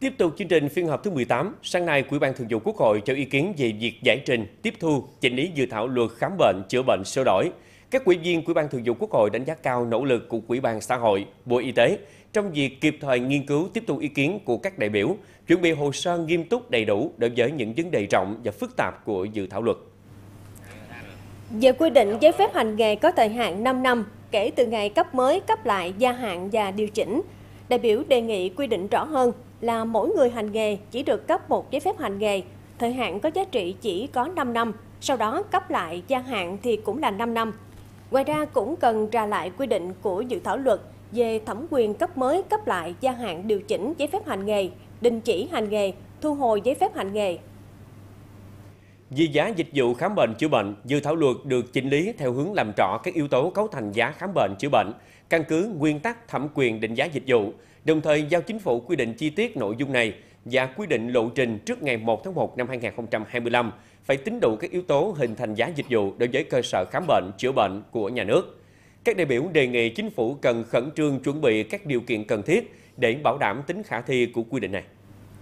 Tiếp tục chương trình phiên họp thứ 18, sáng nay Ủy ban Thường vụ Quốc hội cho ý kiến về việc giải trình, tiếp thu, chỉnh lý dự thảo luật khám bệnh, chữa bệnh sửa đổi. Các quỹ viên Ủy ban Thường vụ Quốc hội đánh giá cao nỗ lực của Ủy ban xã hội, Bộ Y tế trong việc kịp thời nghiên cứu tiếp thu ý kiến của các đại biểu, chuẩn bị hồ sơ nghiêm túc đầy đủ đối với những vấn đề rộng và phức tạp của dự thảo luật. Về quy định giấy phép hành nghề có thời hạn 5 năm kể từ ngày cấp mới, cấp lại, gia hạn và điều chỉnh, đại biểu đề nghị quy định rõ hơn là mỗi người hành nghề chỉ được cấp một giấy phép hành nghề, thời hạn có giá trị chỉ có 5 năm, sau đó cấp lại gia hạn thì cũng là 5 năm. Ngoài ra cũng cần trả lại quy định của dự thảo luật về thẩm quyền cấp mới, cấp lại, gia hạn điều chỉnh giấy phép hành nghề, đình chỉ hành nghề, thu hồi giấy phép hành nghề vì giá dịch vụ khám bệnh chữa bệnh, dự thảo luật được chỉnh lý theo hướng làm rõ các yếu tố cấu thành giá khám bệnh chữa bệnh, căn cứ nguyên tắc thẩm quyền định giá dịch vụ, đồng thời giao chính phủ quy định chi tiết nội dung này và quy định lộ trình trước ngày 1 tháng 1 năm 2025 phải tính đủ các yếu tố hình thành giá dịch vụ đối với cơ sở khám bệnh chữa bệnh của nhà nước. Các đại biểu đề nghị chính phủ cần khẩn trương chuẩn bị các điều kiện cần thiết để bảo đảm tính khả thi của quy định này.